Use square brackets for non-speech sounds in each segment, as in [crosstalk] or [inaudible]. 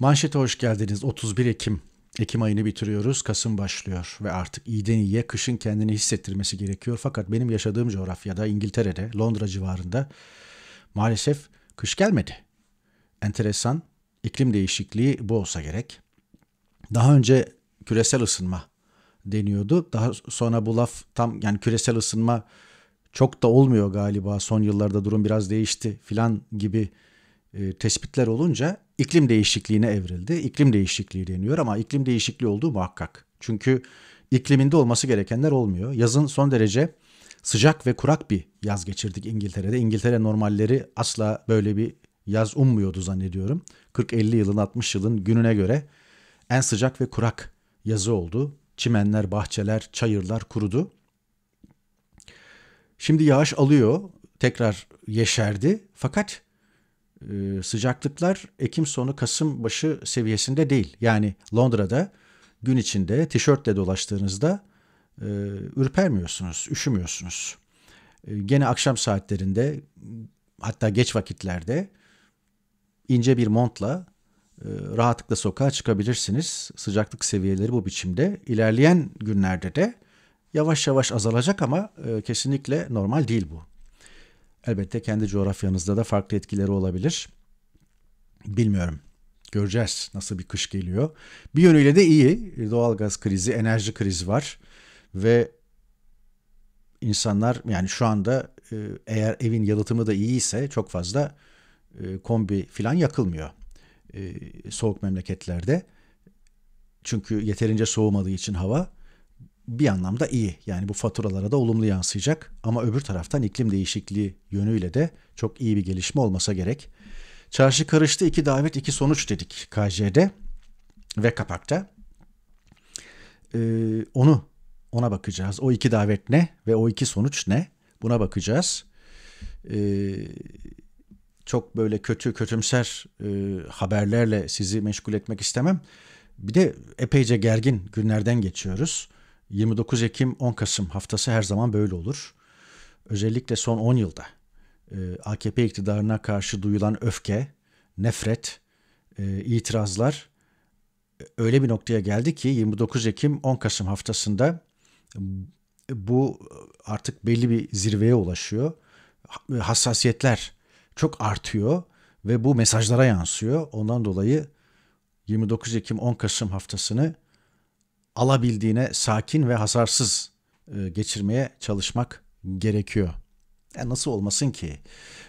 Manşete hoş geldiniz. 31 Ekim. Ekim ayını bitiriyoruz. Kasım başlıyor ve artık iyiden iyiye kışın kendini hissettirmesi gerekiyor. Fakat benim yaşadığım coğrafyada İngiltere'de, Londra civarında maalesef kış gelmedi. Enteresan. iklim değişikliği bu olsa gerek. Daha önce küresel ısınma deniyordu. Daha sonra bu laf tam yani küresel ısınma çok da olmuyor galiba son yıllarda durum biraz değişti filan gibi e, tespitler olunca iklim değişikliğine evrildi. İklim değişikliği deniyor ama iklim değişikliği olduğu muhakkak. Çünkü ikliminde olması gerekenler olmuyor. Yazın son derece sıcak ve kurak bir yaz geçirdik İngiltere'de. İngiltere normalleri asla böyle bir yaz ummuyordu zannediyorum. 40-50 yılın 60 yılın gününe göre en sıcak ve kurak yazı oldu. Çimenler, bahçeler, çayırlar kurudu. Şimdi yağış alıyor, tekrar yeşerdi. Fakat ee, sıcaklıklar Ekim sonu Kasım başı seviyesinde değil. Yani Londra'da gün içinde tişörtle dolaştığınızda e, ürpermiyorsunuz, üşümüyorsunuz. E, gene akşam saatlerinde hatta geç vakitlerde ince bir montla e, rahatlıkla sokağa çıkabilirsiniz. Sıcaklık seviyeleri bu biçimde. İlerleyen günlerde de yavaş yavaş azalacak ama kesinlikle normal değil bu. Elbette kendi coğrafyanızda da farklı etkileri olabilir. Bilmiyorum. Göreceğiz nasıl bir kış geliyor. Bir yönüyle de iyi. Doğalgaz krizi, enerji krizi var. Ve insanlar yani şu anda e, eğer evin yalıtımı da iyiyse çok fazla e, kombi filan yakılmıyor e, soğuk memleketlerde. Çünkü yeterince soğumadığı için hava bir anlamda iyi. Yani bu faturalara da olumlu yansıyacak ama öbür taraftan iklim değişikliği yönüyle de çok iyi bir gelişme olmasa gerek. Çarşı karıştı iki davet iki sonuç dedik KJ'de ve kapakta. Ee, onu ona bakacağız. O iki davet ne ve o iki sonuç ne? Buna bakacağız. Ee, çok böyle kötü kötümser e, haberlerle sizi meşgul etmek istemem. Bir de epeyce gergin günlerden geçiyoruz. 29 Ekim 10 Kasım haftası her zaman böyle olur. Özellikle son 10 yılda e, AKP iktidarına karşı duyulan öfke, nefret, e, itirazlar e, öyle bir noktaya geldi ki 29 Ekim 10 Kasım haftasında bu artık belli bir zirveye ulaşıyor. Hassasiyetler çok artıyor ve bu mesajlara yansıyor. Ondan dolayı 29 Ekim 10 Kasım haftasını alabildiğine sakin ve hasarsız e, geçirmeye çalışmak gerekiyor. Ya e, nasıl olmasın ki?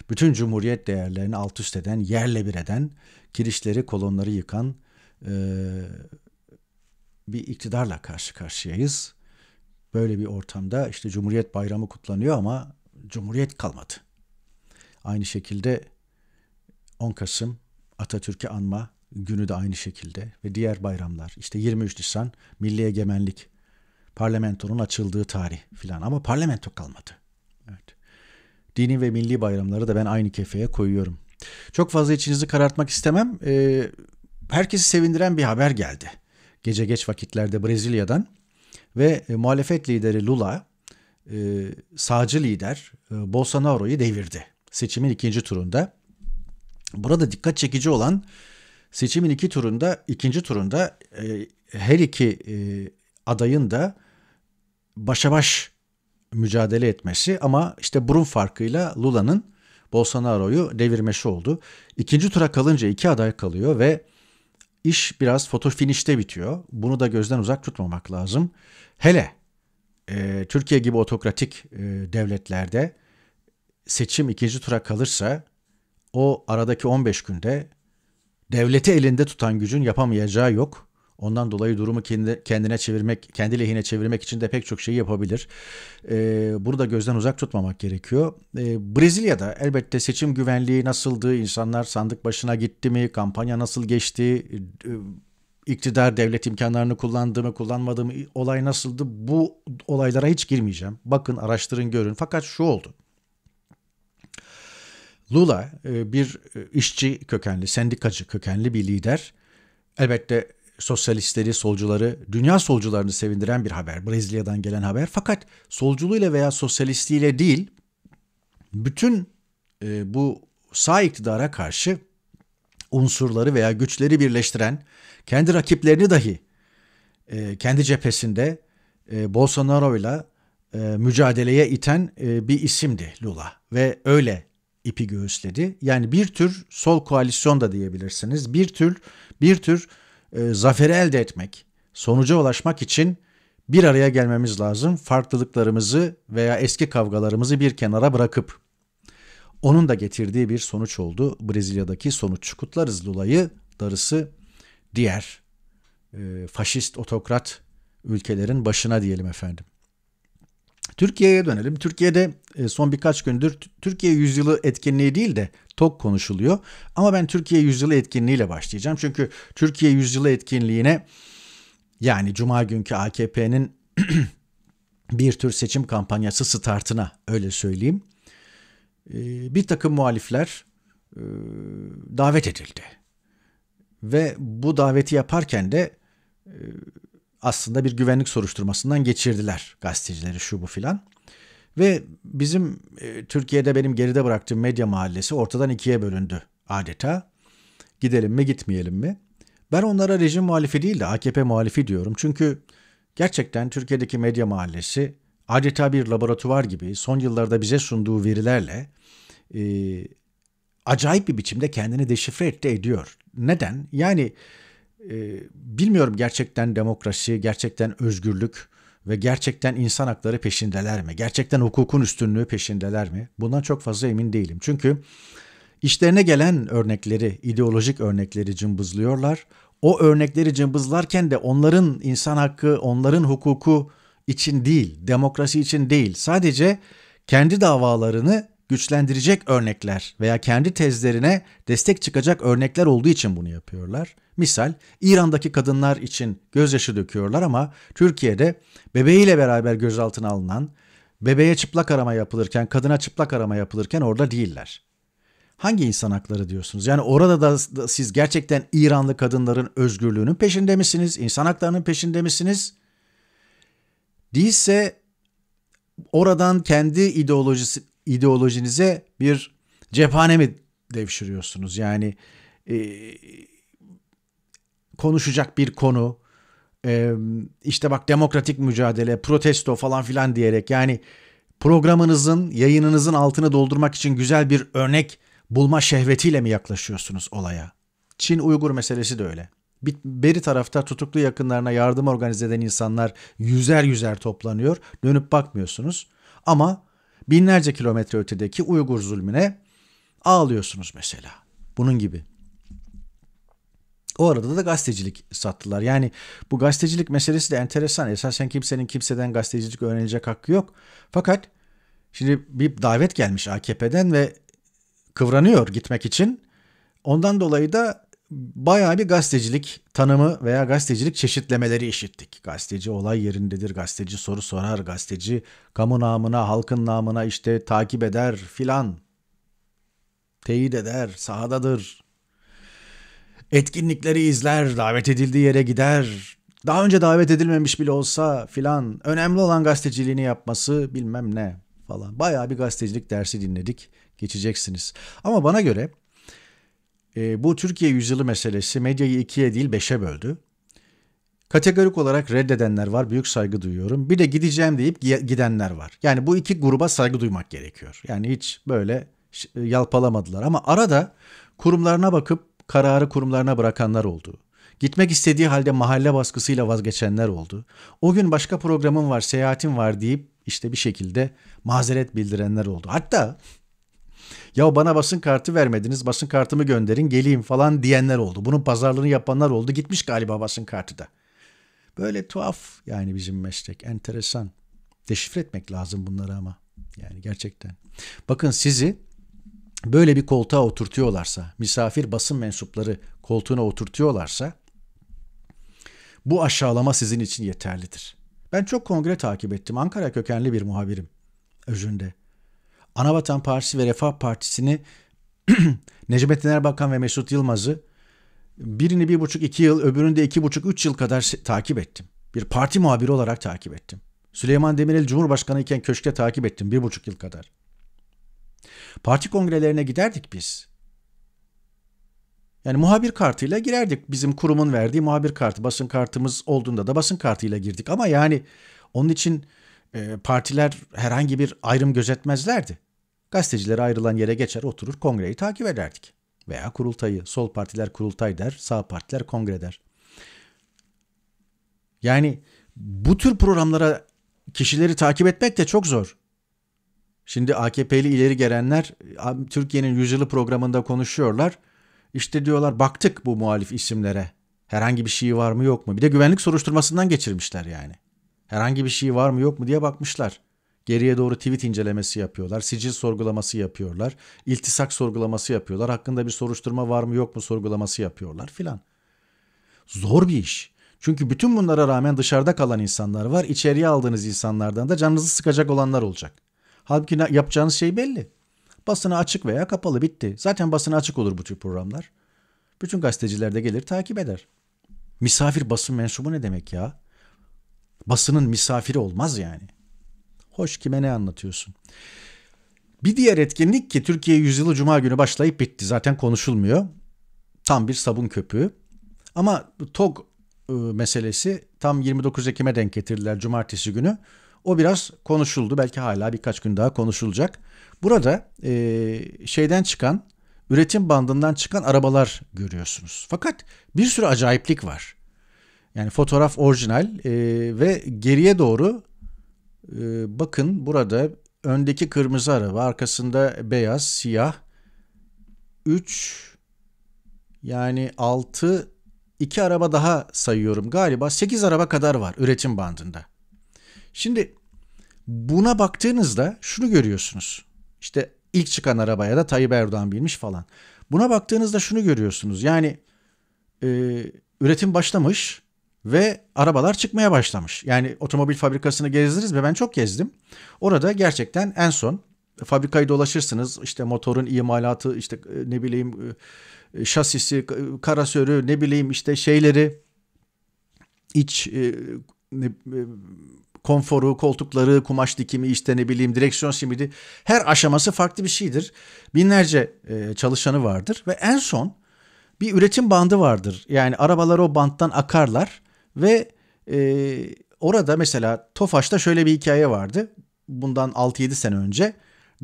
Bütün cumhuriyet değerlerini alt üst eden, yerle bir eden, kirişleri, kolonları yıkan e, bir iktidarla karşı karşıyayız. Böyle bir ortamda işte Cumhuriyet Bayramı kutlanıyor ama Cumhuriyet kalmadı. Aynı şekilde 10 Kasım Atatürk'ü anma günü de aynı şekilde ve diğer bayramlar. İşte 23 Nisan Milli Egemenlik parlamentonun açıldığı tarih filan ama parlamento kalmadı. Evet. Dini ve milli bayramları da ben aynı kefeye koyuyorum. Çok fazla içinizi karartmak istemem. Ee, herkesi sevindiren bir haber geldi. Gece geç vakitlerde Brezilya'dan ve e, muhalefet lideri Lula e, sağcı lider e, Bolsonaro'yu devirdi seçimin ikinci turunda. Burada dikkat çekici olan seçimin iki turunda, ikinci turunda e, her iki e, adayın da başa baş mücadele etmesi ama işte burun farkıyla Lula'nın Bolsonaro'yu devirmesi oldu. İkinci tura kalınca iki aday kalıyor ve iş biraz foto finişte bitiyor. Bunu da gözden uzak tutmamak lazım. Hele e, Türkiye gibi otokratik e, devletlerde seçim ikinci tura kalırsa o aradaki 15 günde devleti elinde tutan gücün yapamayacağı yok. Ondan dolayı durumu kendi, kendine çevirmek, kendi lehine çevirmek için de pek çok şey yapabilir. Ee, bunu da gözden uzak tutmamak gerekiyor. Ee, Brezilya'da elbette seçim güvenliği nasıldı, insanlar sandık başına gitti mi, kampanya nasıl geçti, e, iktidar devlet imkanlarını kullandı mı, kullanmadı mı, olay nasıldı? Bu olaylara hiç girmeyeceğim. Bakın, araştırın, görün. Fakat şu oldu. Lula e, bir e, işçi kökenli, sendikacı kökenli bir lider. Elbette sosyalistleri, solcuları, dünya solcularını sevindiren bir haber. Brezilya'dan gelen haber. Fakat solculuğuyla veya sosyalistiyle değil, bütün e, bu sağ iktidara karşı unsurları veya güçleri birleştiren, kendi rakiplerini dahi kendi cephesinde Bolsonaro'yla mücadeleye iten bir isimdi Lula. Ve öyle ipi göğüsledi. Yani bir tür sol koalisyon da diyebilirsiniz. Bir tür bir tür e, zaferi elde etmek, sonuca ulaşmak için bir araya gelmemiz lazım. Farklılıklarımızı veya eski kavgalarımızı bir kenara bırakıp onun da getirdiği bir sonuç oldu. Brezilya'daki sonuç. Kutlarız Lula'yı darısı diğer e, faşist otokrat ülkelerin başına diyelim efendim. Türkiye'ye dönelim. Türkiye'de e, son birkaç gündür Türkiye Yüzyılı etkinliği değil de TOK konuşuluyor. Ama ben Türkiye Yüzyılı etkinliğiyle başlayacağım. Çünkü Türkiye Yüzyılı etkinliğine yani Cuma günkü AKP'nin [clears throat] bir tür seçim kampanyası startına öyle söyleyeyim. E, bir takım muhalifler e, davet edildi. Ve bu daveti yaparken de aslında bir güvenlik soruşturmasından geçirdiler gazetecileri şu bu filan. Ve bizim e, Türkiye'de benim geride bıraktığım medya mahallesi ortadan ikiye bölündü adeta. Gidelim mi gitmeyelim mi? Ben onlara rejim muhalifi değil de AKP muhalifi diyorum. Çünkü gerçekten Türkiye'deki medya mahallesi adeta bir laboratuvar gibi son yıllarda bize sunduğu verilerle e, acayip bir biçimde kendini deşifre etti ediyor. Neden? Yani e, bilmiyorum gerçekten demokrasi, gerçekten özgürlük ve gerçekten insan hakları peşindeler mi? Gerçekten hukukun üstünlüğü peşindeler mi? Bundan çok fazla emin değilim. Çünkü işlerine gelen örnekleri, ideolojik örnekleri cımbızlıyorlar. O örnekleri cımbızlarken de onların insan hakkı, onların hukuku için değil, demokrasi için değil, sadece kendi davalarını güçlendirecek örnekler veya kendi tezlerine destek çıkacak örnekler olduğu için bunu yapıyorlar. Misal İran'daki kadınlar için gözyaşı döküyorlar ama Türkiye'de bebeğiyle beraber gözaltına alınan, bebeğe çıplak arama yapılırken, kadına çıplak arama yapılırken orada değiller. Hangi insan hakları diyorsunuz? Yani orada da siz gerçekten İranlı kadınların özgürlüğünün peşinde misiniz? İnsan haklarının peşinde misiniz? Değilse oradan kendi ideolojisi ideolojinize bir cephane mi devşiriyorsunuz? Yani e, konuşacak bir konu, e, işte bak demokratik mücadele, protesto falan filan diyerek yani programınızın, yayınınızın altını doldurmak için güzel bir örnek bulma şehvetiyle mi yaklaşıyorsunuz olaya? Çin Uygur meselesi de öyle. Beri tarafta tutuklu yakınlarına yardım organize eden insanlar yüzer yüzer toplanıyor. Dönüp bakmıyorsunuz. Ama binlerce kilometre ötedeki Uygur zulmüne ağlıyorsunuz mesela. Bunun gibi. O arada da gazetecilik sattılar. Yani bu gazetecilik meselesi de enteresan. Esasen kimsenin kimseden gazetecilik öğrenilecek hakkı yok. Fakat şimdi bir davet gelmiş AKP'den ve kıvranıyor gitmek için. Ondan dolayı da bayağı bir gazetecilik tanımı veya gazetecilik çeşitlemeleri işittik. Gazeteci olay yerindedir, gazeteci soru sorar, gazeteci kamu namına, halkın namına işte takip eder filan. Teyit eder, sahadadır. Etkinlikleri izler, davet edildiği yere gider. Daha önce davet edilmemiş bile olsa filan. Önemli olan gazeteciliğini yapması bilmem ne falan. Bayağı bir gazetecilik dersi dinledik. Geçeceksiniz. Ama bana göre e, bu Türkiye yüzyılı meselesi medyayı ikiye değil beşe böldü. Kategorik olarak reddedenler var. Büyük saygı duyuyorum. Bir de gideceğim deyip gidenler var. Yani bu iki gruba saygı duymak gerekiyor. Yani hiç böyle e, yalpalamadılar. Ama arada kurumlarına bakıp kararı kurumlarına bırakanlar oldu. Gitmek istediği halde mahalle baskısıyla vazgeçenler oldu. O gün başka programım var, seyahatim var deyip işte bir şekilde mazeret bildirenler oldu. Hatta ya bana basın kartı vermediniz basın kartımı gönderin geleyim falan diyenler oldu. Bunun pazarlığını yapanlar oldu gitmiş galiba basın kartı da. Böyle tuhaf yani bizim meslek enteresan. Deşifre etmek lazım bunları ama yani gerçekten. Bakın sizi böyle bir koltuğa oturtuyorlarsa, misafir basın mensupları koltuğuna oturtuyorlarsa bu aşağılama sizin için yeterlidir. Ben çok kongre takip ettim. Ankara kökenli bir muhabirim özünde. Anavatan Partisi ve Refah Partisi'ni [clears throat] Necmettin Erbakan ve Mesut Yılmaz'ı birini bir buçuk iki yıl öbürünü de iki buçuk üç yıl kadar takip ettim. Bir parti muhabiri olarak takip ettim. Süleyman Demirel Cumhurbaşkanı iken köşkte takip ettim bir buçuk yıl kadar. Parti kongrelerine giderdik biz. Yani muhabir kartıyla girerdik. Bizim kurumun verdiği muhabir kartı, basın kartımız olduğunda da basın kartıyla girdik. Ama yani onun için e, partiler herhangi bir ayrım gözetmezlerdi. Gazetecilere ayrılan yere geçer oturur kongreyi takip ederdik. Veya kurultayı, sol partiler kurultay der, sağ partiler kongre der. Yani bu tür programlara kişileri takip etmek de çok zor. Şimdi AKP'li ileri gelenler Türkiye'nin yüzyılı programında konuşuyorlar. İşte diyorlar baktık bu muhalif isimlere. Herhangi bir şey var mı yok mu? Bir de güvenlik soruşturmasından geçirmişler yani. Herhangi bir şey var mı yok mu diye bakmışlar. Geriye doğru tweet incelemesi yapıyorlar, sicil sorgulaması yapıyorlar, iltisak sorgulaması yapıyorlar, hakkında bir soruşturma var mı yok mu sorgulaması yapıyorlar filan. Zor bir iş. Çünkü bütün bunlara rağmen dışarıda kalan insanlar var. içeriye aldığınız insanlardan da canınızı sıkacak olanlar olacak. Halbuki yapacağınız şey belli. Basına açık veya kapalı bitti. Zaten basına açık olur bu tür programlar. Bütün gazeteciler de gelir takip eder. Misafir basın mensubu ne demek ya? Basının misafiri olmaz yani. Hoş kime ne anlatıyorsun? Bir diğer etkinlik ki Türkiye Yüzyılı Cuma günü başlayıp bitti. Zaten konuşulmuyor. Tam bir sabun köpüğü. Ama TOG e, meselesi tam 29 Ekim'e denk getirdiler cumartesi günü. O biraz konuşuldu. Belki hala birkaç gün daha konuşulacak. Burada e, şeyden çıkan, üretim bandından çıkan arabalar görüyorsunuz. Fakat bir sürü acayiplik var. Yani fotoğraf orijinal e, ve geriye doğru ee, bakın burada öndeki kırmızı araba, arkasında beyaz, siyah. 3 yani 6 2 araba daha sayıyorum. Galiba 8 araba kadar var üretim bandında. Şimdi buna baktığınızda şunu görüyorsunuz. İşte ilk çıkan arabaya da Tayyip Erdoğan bilmiş falan. Buna baktığınızda şunu görüyorsunuz. Yani e, üretim başlamış ve arabalar çıkmaya başlamış. Yani otomobil fabrikasını gezdiririz ve ben çok gezdim. Orada gerçekten en son fabrikayı dolaşırsınız İşte motorun imalatı işte e, ne bileyim e, e, şasisi karasörü ne bileyim işte şeyleri iç konforu, koltukları, kumaş dikimi, işte ne bileyim direksiyon simidi her aşaması farklı bir şeydir. Binlerce çalışanı vardır ve en son bir üretim bandı vardır. Yani arabalar o banttan akarlar ve e, orada mesela Tofaş'ta şöyle bir hikaye vardı. Bundan 6-7 sene önce.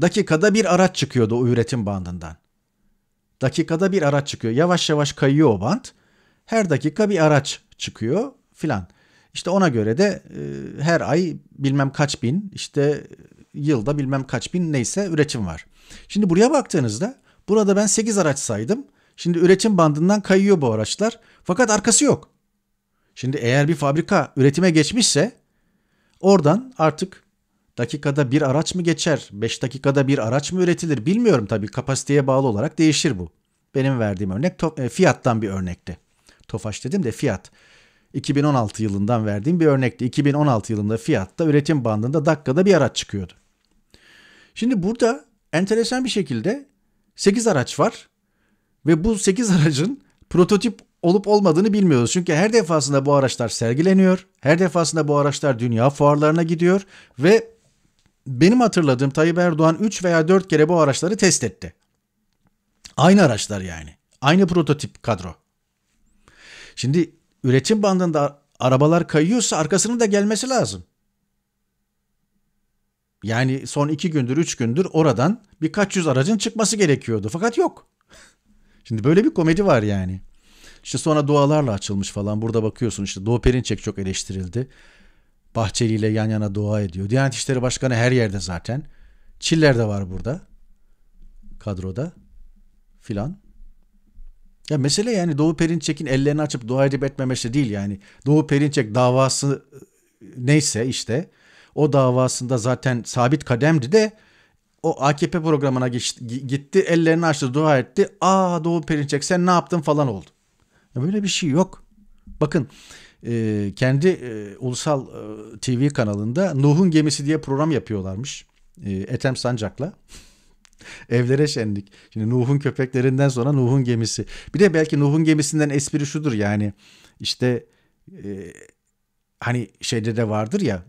Dakikada bir araç çıkıyordu o üretim bandından. Dakikada bir araç çıkıyor. Yavaş yavaş kayıyor o band. Her dakika bir araç çıkıyor filan. İşte ona göre de e, her ay bilmem kaç bin işte yılda bilmem kaç bin neyse üretim var. Şimdi buraya baktığınızda burada ben 8 araç saydım. Şimdi üretim bandından kayıyor bu araçlar. Fakat arkası yok. Şimdi eğer bir fabrika üretime geçmişse oradan artık dakikada bir araç mı geçer, 5 dakikada bir araç mı üretilir bilmiyorum tabii kapasiteye bağlı olarak değişir bu. Benim verdiğim örnek to- e, Fiat'tan bir örnekti. Tofaş dedim de fiyat. 2016 yılından verdiğim bir örnekti. 2016 yılında Fiat'ta üretim bandında dakikada bir araç çıkıyordu. Şimdi burada enteresan bir şekilde 8 araç var ve bu 8 aracın prototip olup olmadığını bilmiyoruz. Çünkü her defasında bu araçlar sergileniyor. Her defasında bu araçlar dünya fuarlarına gidiyor ve benim hatırladığım Tayyip Erdoğan 3 veya 4 kere bu araçları test etti. Aynı araçlar yani. Aynı prototip kadro. Şimdi üretim bandında arabalar kayıyorsa arkasının da gelmesi lazım. Yani son iki gündür, üç gündür oradan birkaç yüz aracın çıkması gerekiyordu. Fakat yok. [laughs] Şimdi böyle bir komedi var yani. İşte sonra dualarla açılmış falan. Burada bakıyorsun işte Doğu Perinçek çok eleştirildi. Bahçeli ile yan yana dua ediyor. Diyanet İşleri Başkanı her yerde zaten. Çiller de var burada. Kadroda. Filan. Ya mesele yani Doğu Perinçek'in ellerini açıp dua edip etmemesi değil yani. Doğu Perinçek davası e, neyse işte o davasında zaten sabit kademdi de o AKP programına geçti, gitti ellerini açtı dua etti. Aa Doğu Perinçek sen ne yaptın falan oldu. Ya böyle bir şey yok. Bakın e, kendi e, ulusal e, TV kanalında Nuh'un Gemisi diye program yapıyorlarmış. E, Ethem Sancak'la. [laughs] Evlere şenlik. Şimdi Nuh'un köpeklerinden sonra Nuh'un gemisi. Bir de belki Nuh'un gemisinden espri şudur yani. İşte e, hani şeyde de vardır ya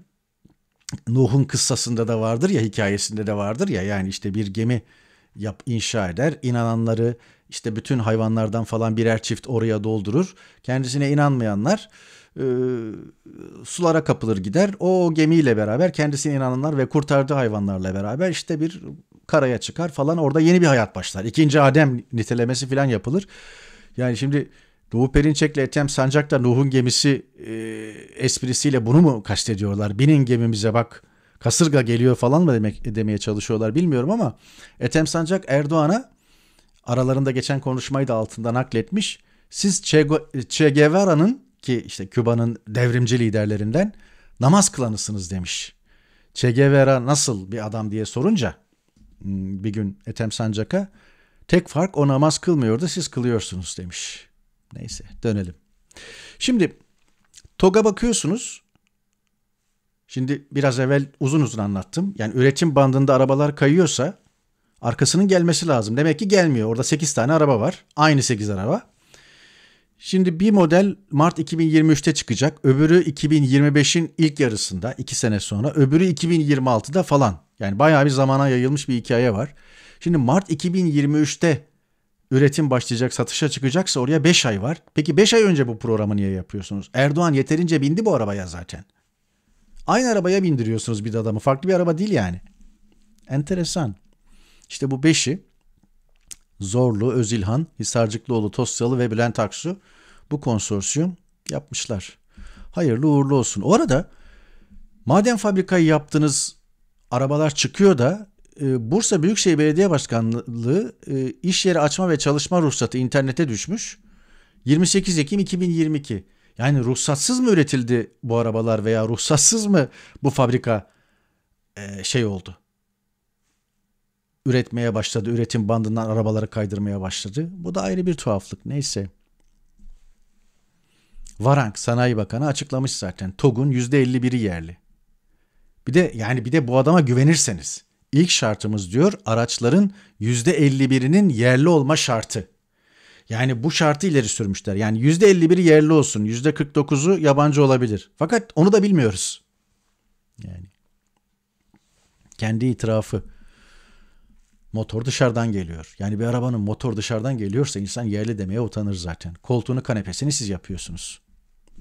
Nuh'un kıssasında da vardır ya hikayesinde de vardır ya yani işte bir gemi yap inşa eder inananları işte bütün hayvanlardan falan birer çift oraya doldurur. Kendisine inanmayanlar e, sulara kapılır gider. O gemiyle beraber kendisine inananlar ve kurtardığı hayvanlarla beraber işte bir karaya çıkar falan orada yeni bir hayat başlar. İkinci Adem nitelemesi falan yapılır. Yani şimdi Doğu Perinçek'le Ethem da Nuh'un gemisi e, esprisiyle bunu mu kastediyorlar? Binin gemimize bak kasırga geliyor falan mı demek demeye çalışıyorlar bilmiyorum ama Ethem Sancak Erdoğan'a aralarında geçen konuşmayı da altından nakletmiş. Siz Che, che Guevara'nın ki işte Küba'nın devrimci liderlerinden namaz kılanısınız demiş. Che Guevara nasıl bir adam diye sorunca hmm, bir gün Ethem Sancak'a tek fark o namaz kılmıyordu siz kılıyorsunuz demiş. Neyse dönelim. Şimdi TOG'a bakıyorsunuz. Şimdi biraz evvel uzun uzun anlattım. Yani üretim bandında arabalar kayıyorsa Arkasının gelmesi lazım. Demek ki gelmiyor. Orada 8 tane araba var. Aynı 8 araba. Şimdi bir model Mart 2023'te çıkacak. Öbürü 2025'in ilk yarısında 2 sene sonra. Öbürü 2026'da falan. Yani bayağı bir zamana yayılmış bir hikaye var. Şimdi Mart 2023'te üretim başlayacak, satışa çıkacaksa oraya 5 ay var. Peki 5 ay önce bu programı niye yapıyorsunuz? Erdoğan yeterince bindi bu arabaya zaten. Aynı arabaya bindiriyorsunuz bir de adamı. Farklı bir araba değil yani. Enteresan. İşte bu beşi Zorlu, Özilhan, Hisarcıklıoğlu, Tosyalı ve Bülent Aksu bu konsorsiyum yapmışlar. Hayırlı uğurlu olsun. O arada madem fabrikayı yaptınız arabalar çıkıyor da e, Bursa Büyükşehir Belediye Başkanlığı e, iş yeri açma ve çalışma ruhsatı internete düşmüş. 28 Ekim 2022. Yani ruhsatsız mı üretildi bu arabalar veya ruhsatsız mı bu fabrika e, şey oldu? üretmeye başladı. Üretim bandından arabaları kaydırmaya başladı. Bu da ayrı bir tuhaflık. Neyse. Varank Sanayi Bakanı açıklamış zaten. TOG'un %51'i yerli. Bir de yani bir de bu adama güvenirseniz. İlk şartımız diyor araçların %51'inin yerli olma şartı. Yani bu şartı ileri sürmüşler. Yani %51'i yerli olsun, %49'u yabancı olabilir. Fakat onu da bilmiyoruz. Yani kendi itirafı. Motor dışarıdan geliyor. Yani bir arabanın motor dışarıdan geliyorsa insan yerli demeye utanır zaten. Koltuğunu kanepesini siz yapıyorsunuz.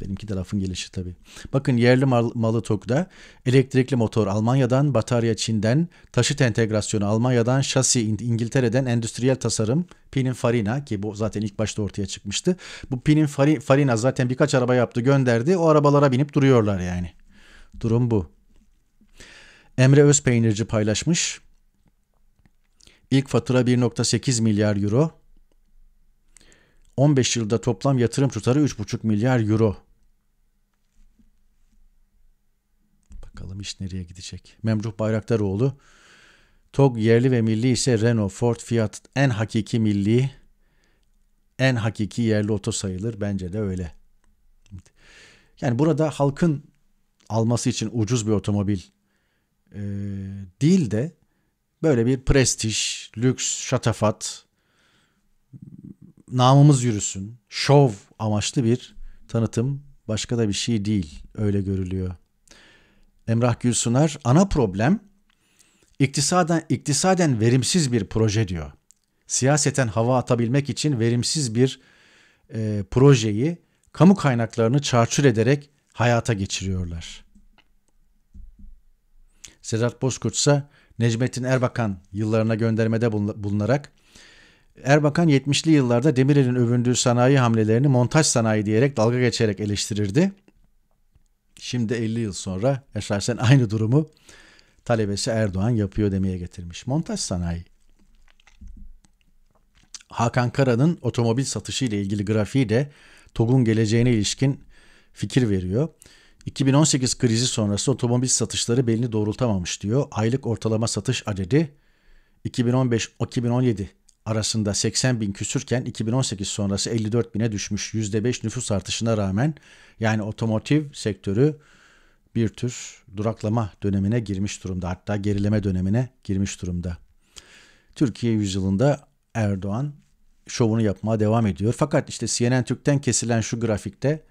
Benimki de lafın gelişi tabii. Bakın yerli mal, malı TOG'da elektrikli motor Almanya'dan, batarya Çin'den, taşıt entegrasyonu Almanya'dan, şasi İngiltere'den, endüstriyel tasarım Pininfarina ki bu zaten ilk başta ortaya çıkmıştı. Bu Pininfarina zaten birkaç araba yaptı gönderdi. O arabalara binip duruyorlar yani. Durum bu. Emre Özpeynirci paylaşmış. İlk fatura 1.8 milyar euro. 15 yılda toplam yatırım tutarı 3.5 milyar euro. Bakalım iş nereye gidecek. Memduh Bayraktaroğlu TOG yerli ve milli ise Renault, Ford, Fiat en hakiki milli, en hakiki yerli oto sayılır. Bence de öyle. Yani burada halkın alması için ucuz bir otomobil e, değil de böyle bir prestij, lüks, şatafat, namımız yürüsün, şov amaçlı bir tanıtım başka da bir şey değil öyle görülüyor. Emrah Gülsunar ana problem iktisaden iktisaden verimsiz bir proje diyor. Siyaseten hava atabilmek için verimsiz bir e, projeyi kamu kaynaklarını çarçur ederek hayata geçiriyorlar. Sedat Bozkurt ise Necmettin Erbakan yıllarına göndermede bulunarak Erbakan 70'li yıllarda Demirel'in övündüğü sanayi hamlelerini montaj sanayi diyerek dalga geçerek eleştirirdi. Şimdi 50 yıl sonra esasen aynı durumu talebesi Erdoğan yapıyor demeye getirmiş. Montaj sanayi. Hakan Kara'nın otomobil satışı ile ilgili grafiği de TOG'un geleceğine ilişkin fikir veriyor. 2018 krizi sonrası otomobil satışları belini doğrultamamış diyor. Aylık ortalama satış adedi 2015-2017 arasında 80 bin küsürken 2018 sonrası 54 bine düşmüş. %5 nüfus artışına rağmen yani otomotiv sektörü bir tür duraklama dönemine girmiş durumda. Hatta gerileme dönemine girmiş durumda. Türkiye yüzyılında Erdoğan şovunu yapmaya devam ediyor. Fakat işte CNN Türk'ten kesilen şu grafikte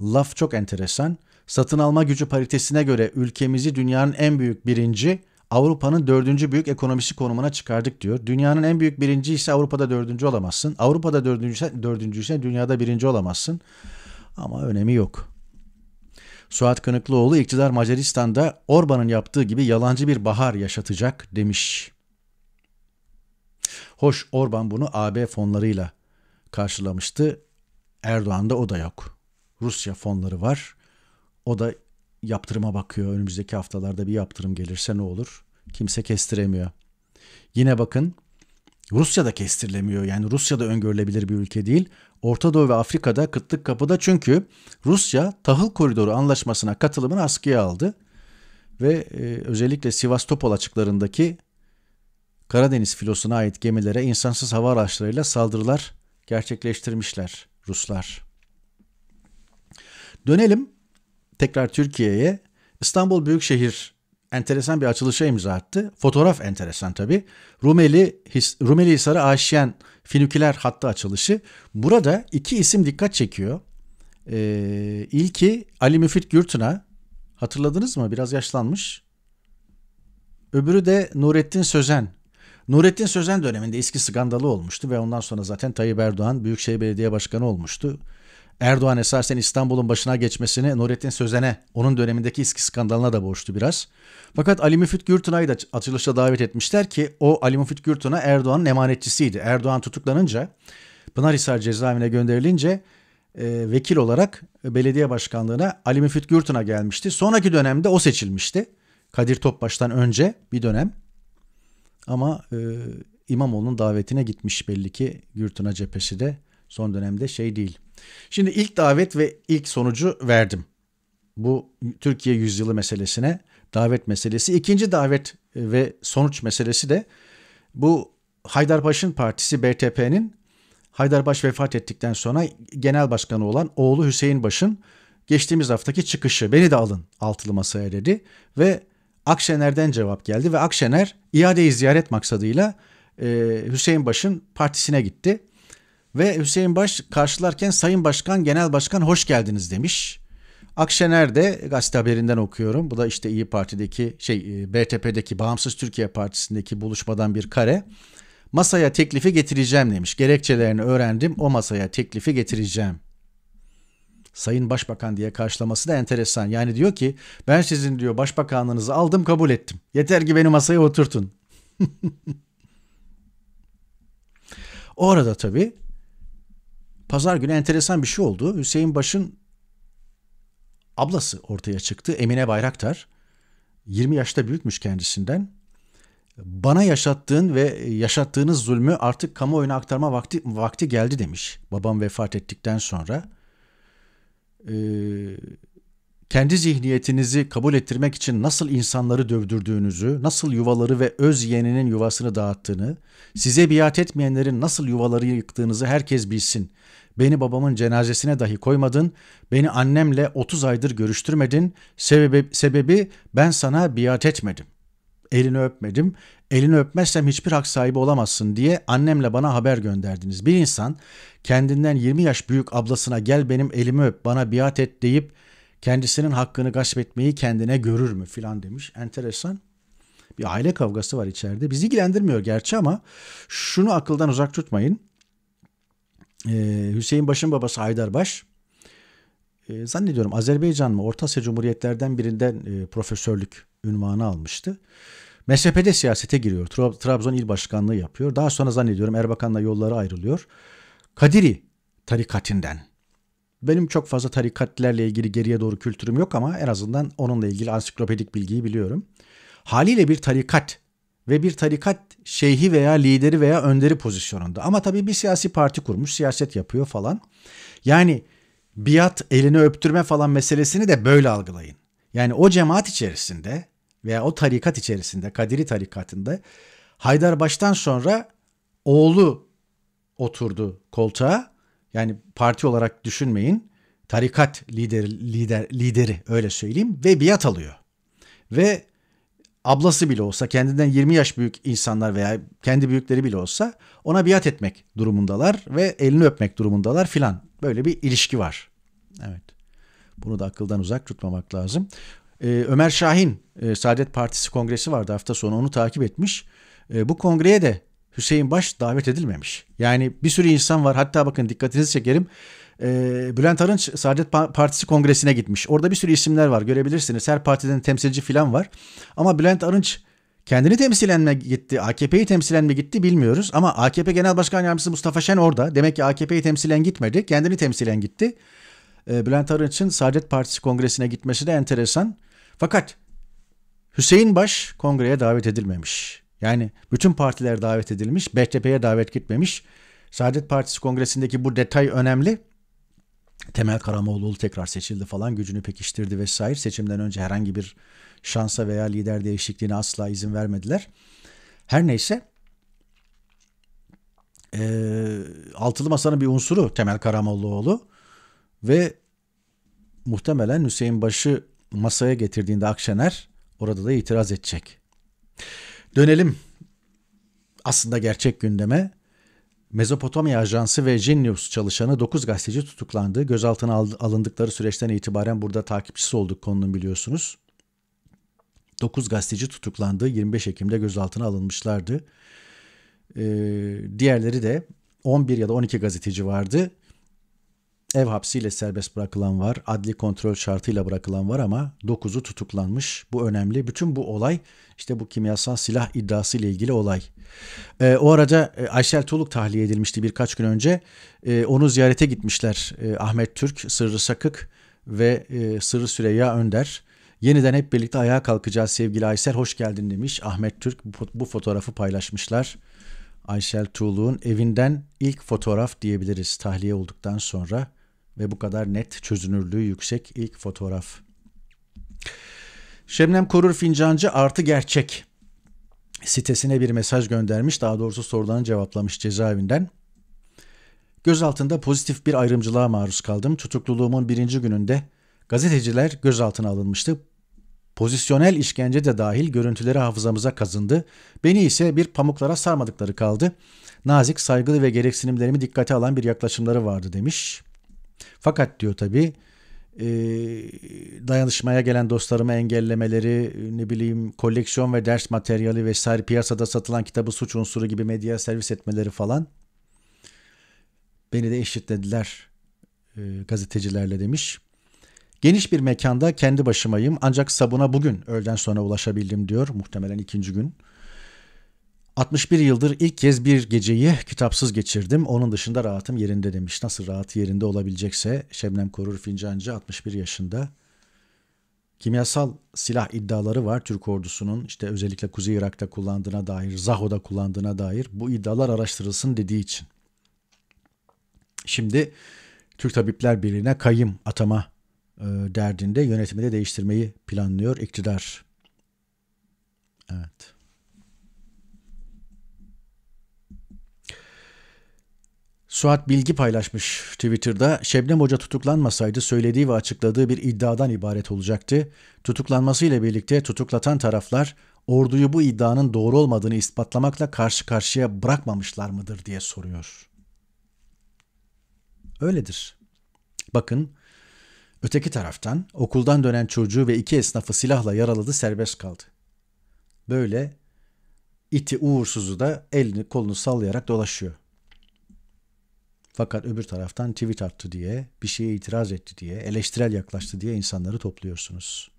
laf çok enteresan. Satın alma gücü paritesine göre ülkemizi dünyanın en büyük birinci, Avrupa'nın dördüncü büyük ekonomisi konumuna çıkardık diyor. Dünyanın en büyük birinci ise Avrupa'da dördüncü olamazsın. Avrupa'da dördüncü ise, dördüncü ise dünyada birinci olamazsın. Ama önemi yok. Suat Kınıklıoğlu iktidar Macaristan'da Orban'ın yaptığı gibi yalancı bir bahar yaşatacak demiş. Hoş Orban bunu AB fonlarıyla karşılamıştı. Erdoğan'da o da yok. Rusya fonları var. O da yaptırıma bakıyor. Önümüzdeki haftalarda bir yaptırım gelirse ne olur? Kimse kestiremiyor. Yine bakın Rusya'da kestirilemiyor. Yani Rusya'da öngörülebilir bir ülke değil. Orta Doğu ve Afrika'da kıtlık kapıda çünkü Rusya tahıl koridoru anlaşmasına katılımını askıya aldı. Ve e, özellikle Sivastopol açıklarındaki Karadeniz filosuna ait gemilere insansız hava araçlarıyla saldırılar gerçekleştirmişler Ruslar. Dönelim tekrar Türkiye'ye İstanbul Büyükşehir enteresan bir açılışa imza attı. Fotoğraf enteresan tabi. Rumeli, Rumeli Hisarı Aşiyen Finüküler hattı açılışı. Burada iki isim dikkat çekiyor. Ee, ilki Ali Müfit Gürtün'a hatırladınız mı? Biraz yaşlanmış. Öbürü de Nurettin Sözen. Nurettin Sözen döneminde eski skandalı olmuştu ve ondan sonra zaten Tayyip Erdoğan Büyükşehir Belediye Başkanı olmuştu. Erdoğan esasen İstanbul'un başına geçmesini Nurettin Sözen'e, onun dönemindeki İSKİ skandalına da borçlu biraz. Fakat Ali Müfit Gürtunay'ı da açılışa davet etmişler ki o Ali Müfit Gürtuna Erdoğan'ın emanetçisiydi. Erdoğan tutuklanınca Pınarhisar cezaevine gönderilince e, vekil olarak belediye başkanlığına Ali Müfit Gürtun'a gelmişti. Sonraki dönemde o seçilmişti. Kadir Topbaş'tan önce bir dönem. Ama e, İmamoğlu'nun davetine gitmiş belli ki Gürtuna cephesi de. Son dönemde şey değil. Şimdi ilk davet ve ilk sonucu verdim. Bu Türkiye yüzyılı meselesine davet meselesi. İkinci davet e, ve sonuç meselesi de bu Haydarpaş'ın partisi BTP'nin Haydarpaş vefat ettikten sonra genel başkanı olan oğlu Hüseyin Baş'ın geçtiğimiz haftaki çıkışı beni de alın altılı masaya dedi ve Akşener'den cevap geldi ve Akşener iadeyi ziyaret maksadıyla e, Hüseyin Baş'ın partisine gitti. Ve Hüseyin Baş karşılarken Sayın Başkan, Genel Başkan hoş geldiniz demiş. Akşener de gazete haberinden okuyorum. Bu da işte İyi Parti'deki şey e, BTP'deki Bağımsız Türkiye Partisi'ndeki buluşmadan bir kare. Masaya teklifi getireceğim demiş. Gerekçelerini öğrendim. O masaya teklifi getireceğim. Sayın Başbakan diye karşılaması da enteresan. Yani diyor ki ben sizin diyor başbakanlığınızı aldım kabul ettim. Yeter ki beni masaya oturtun. [laughs] o arada tabii Pazar günü enteresan bir şey oldu. Hüseyin Baş'ın ablası ortaya çıktı. Emine Bayraktar. 20 yaşta büyükmüş kendisinden. Bana yaşattığın ve yaşattığınız zulmü artık kamuoyuna aktarma vakti, vakti geldi demiş. Babam vefat ettikten sonra. Ee, kendi zihniyetinizi kabul ettirmek için nasıl insanları dövdürdüğünüzü, nasıl yuvaları ve öz yeğeninin yuvasını dağıttığını, size biat etmeyenlerin nasıl yuvaları yıktığınızı herkes bilsin. Beni babamın cenazesine dahi koymadın, beni annemle 30 aydır görüştürmedin, sebebi, sebebi ben sana biat etmedim. Elini öpmedim, elini öpmezsem hiçbir hak sahibi olamazsın diye annemle bana haber gönderdiniz. Bir insan kendinden 20 yaş büyük ablasına gel benim elimi öp bana biat et deyip kendisinin hakkını gasp etmeyi kendine görür mü filan demiş. Enteresan bir aile kavgası var içeride. Bizi ilgilendirmiyor gerçi ama şunu akıldan uzak tutmayın. Ee, Hüseyin Baş'ın babası Haydar Baş ee, zannediyorum Azerbaycan mı Orta Asya Cumhuriyetlerden birinden e, profesörlük ünvanı almıştı. MSP'de siyasete giriyor. Trabzon İl Başkanlığı yapıyor. Daha sonra zannediyorum Erbakan'la yolları ayrılıyor. Kadiri tarikatinden. Benim çok fazla tarikatlerle ilgili geriye doğru kültürüm yok ama en azından onunla ilgili ansiklopedik bilgiyi biliyorum. Haliyle bir tarikat ve bir tarikat şeyhi veya lideri veya önderi pozisyonunda. Ama tabii bir siyasi parti kurmuş, siyaset yapıyor falan. Yani biat, elini öptürme falan meselesini de böyle algılayın. Yani o cemaat içerisinde veya o tarikat içerisinde, Kadiri tarikatında Haydar baştan sonra oğlu oturdu koltuğa. Yani parti olarak düşünmeyin. Tarikat lideri, lider, lideri öyle söyleyeyim ve biat alıyor. Ve ablası bile olsa kendinden 20 yaş büyük insanlar veya kendi büyükleri bile olsa ona biat etmek durumundalar ve elini öpmek durumundalar filan. Böyle bir ilişki var. Evet. Bunu da akıldan uzak tutmamak lazım. Ee, Ömer Şahin e, Saadet Partisi kongresi vardı hafta sonu onu takip etmiş. E, bu kongreye de Hüseyin Baş davet edilmemiş. Yani bir sürü insan var hatta bakın dikkatinizi çekerim ee, Bülent Arınç Saadet Partisi kongresine gitmiş. Orada bir sürü isimler var görebilirsiniz. Her partiden temsilci falan var. Ama Bülent Arınç kendini temsilen mi gitti, AKP'yi temsilen mi gitti bilmiyoruz. Ama AKP Genel Başkan Yardımcısı Mustafa Şen orada. Demek ki AKP'yi temsilen gitmedi, kendini temsilen gitti. Ee, Bülent Arınç'ın Saadet Partisi kongresine gitmesi de enteresan. Fakat Hüseyin Baş kongreye davet edilmemiş. Yani bütün partiler davet edilmiş, BTP'ye davet gitmemiş. Saadet Partisi kongresindeki bu detay önemli. Temel Karamoğluoğlu tekrar seçildi falan gücünü pekiştirdi vesaire. Seçimden önce herhangi bir şansa veya lider değişikliğine asla izin vermediler. Her neyse e, Altılı Masa'nın bir unsuru Temel Karamoğluoğlu ve muhtemelen Hüseyin Baş'ı masaya getirdiğinde Akşener orada da itiraz edecek. Dönelim aslında gerçek gündeme. Mezopotamya Ajansı ve Genius çalışanı 9 gazeteci tutuklandı. Gözaltına alındıkları süreçten itibaren burada takipçisi olduk konunun biliyorsunuz. 9 gazeteci tutuklandı. 25 Ekim'de gözaltına alınmışlardı. Ee, diğerleri de 11 ya da 12 gazeteci vardı. Ev hapsiyle serbest bırakılan var. Adli kontrol şartıyla bırakılan var ama 9'u tutuklanmış. Bu önemli. Bütün bu olay işte bu kimyasal silah iddiası ile ilgili olay. E, o arada e, Ayşel Tuluk tahliye edilmişti birkaç gün önce. E, onu ziyarete gitmişler e, Ahmet Türk, Sırrı Sakık ve e, Sırrı Süreyya Önder. Yeniden hep birlikte ayağa kalkacağız sevgili Aysel hoş geldin demiş. Ahmet Türk bu, fotoğrafı paylaşmışlar. Aysel Tuğlu'nun evinden ilk fotoğraf diyebiliriz tahliye olduktan sonra ve bu kadar net çözünürlüğü yüksek ilk fotoğraf. Şebnem Korur Fincancı artı gerçek sitesine bir mesaj göndermiş. Daha doğrusu sorularını cevaplamış cezaevinden. Gözaltında pozitif bir ayrımcılığa maruz kaldım. Tutukluluğumun birinci gününde gazeteciler gözaltına alınmıştı. Pozisyonel işkence de dahil görüntüleri hafızamıza kazındı. Beni ise bir pamuklara sarmadıkları kaldı. Nazik, saygılı ve gereksinimlerimi dikkate alan bir yaklaşımları vardı demiş. Fakat diyor tabii e, dayanışmaya gelen dostlarımı engellemeleri, ne bileyim koleksiyon ve ders materyali vesaire piyasada satılan kitabı suç unsuru gibi medya servis etmeleri falan. Beni de eşitlediler e, gazetecilerle demiş. Geniş bir mekanda kendi başımayım ancak sabuna bugün öğleden sonra ulaşabildim diyor muhtemelen ikinci gün. 61 yıldır ilk kez bir geceyi kitapsız geçirdim. Onun dışında rahatım yerinde demiş. Nasıl rahat yerinde olabilecekse Şebnem Korur Fincancı 61 yaşında. Kimyasal silah iddiaları var Türk ordusunun işte özellikle Kuzey Irak'ta kullandığına dair, Zaho'da kullandığına dair bu iddialar araştırılsın dediği için. Şimdi Türk Tabipler Birliği'ne kayım atama e, derdinde yönetimi de değiştirmeyi planlıyor iktidar. Evet. Suat Bilgi paylaşmış Twitter'da. Şebnem Hoca tutuklanmasaydı söylediği ve açıkladığı bir iddiadan ibaret olacaktı. Tutuklanmasıyla birlikte tutuklatan taraflar orduyu bu iddianın doğru olmadığını ispatlamakla karşı karşıya bırakmamışlar mıdır diye soruyor. Öyledir. Bakın öteki taraftan okuldan dönen çocuğu ve iki esnafı silahla yaraladı serbest kaldı. Böyle iti uğursuzu da elini kolunu sallayarak dolaşıyor. Fakat öbür taraftan tweet attı diye, bir şeye itiraz etti diye, eleştirel yaklaştı diye insanları topluyorsunuz.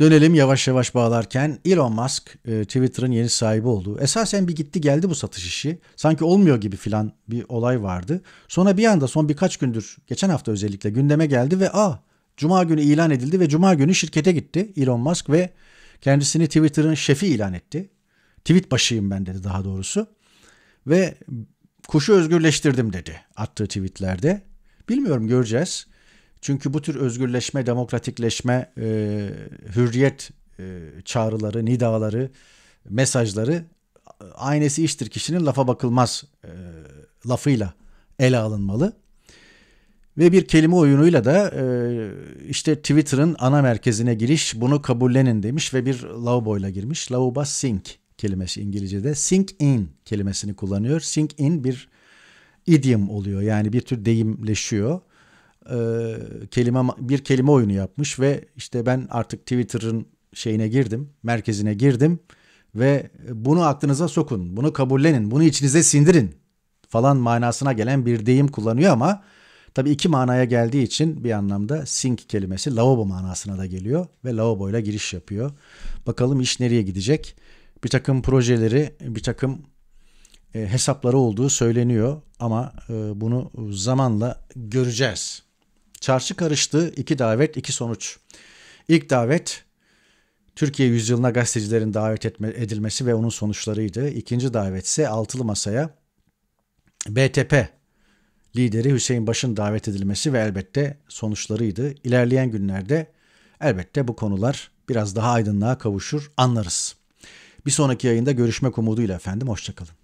Dönelim yavaş yavaş bağlarken Elon Musk e, Twitter'ın yeni sahibi oldu. Esasen bir gitti geldi bu satış işi. Sanki olmuyor gibi filan bir olay vardı. Sonra bir anda son birkaç gündür geçen hafta özellikle gündeme geldi ve a ah, cuma günü ilan edildi ve cuma günü şirkete gitti Elon Musk ve kendisini Twitter'ın şefi ilan etti. Tweet başıyım ben dedi daha doğrusu. Ve Kuşu özgürleştirdim dedi attığı tweetlerde. Bilmiyorum göreceğiz. Çünkü bu tür özgürleşme, demokratikleşme, e, hürriyet e, çağrıları, nidaları, mesajları aynesi iştir kişinin lafa bakılmaz e, lafıyla ele alınmalı. Ve bir kelime oyunuyla da e, işte Twitter'ın ana merkezine giriş bunu kabullenin demiş ve bir lavaboyla girmiş. Lavabo Sink kelimesi İngilizce'de. Sink in kelimesini kullanıyor. Sink in bir idiom oluyor. Yani bir tür deyimleşiyor. Ee, kelime bir kelime oyunu yapmış ve işte ben artık Twitter'ın şeyine girdim, merkezine girdim ve bunu aklınıza sokun, bunu kabullenin, bunu içinize sindirin falan manasına gelen bir deyim kullanıyor ama tabii iki manaya geldiği için bir anlamda sink kelimesi lavabo manasına da geliyor ve lavaboyla giriş yapıyor. Bakalım iş nereye gidecek? bir takım projeleri, bir takım e, hesapları olduğu söyleniyor ama e, bunu zamanla göreceğiz. Çarşı karıştı. iki davet, iki sonuç. İlk davet Türkiye yüzyılına gazetecilerin davet etme, edilmesi ve onun sonuçlarıydı. İkinci davet ise altılı masaya BTP lideri Hüseyin Baş'ın davet edilmesi ve elbette sonuçlarıydı. İlerleyen günlerde elbette bu konular biraz daha aydınlığa kavuşur, anlarız. Bir sonraki yayında görüşmek umuduyla efendim. Hoşçakalın.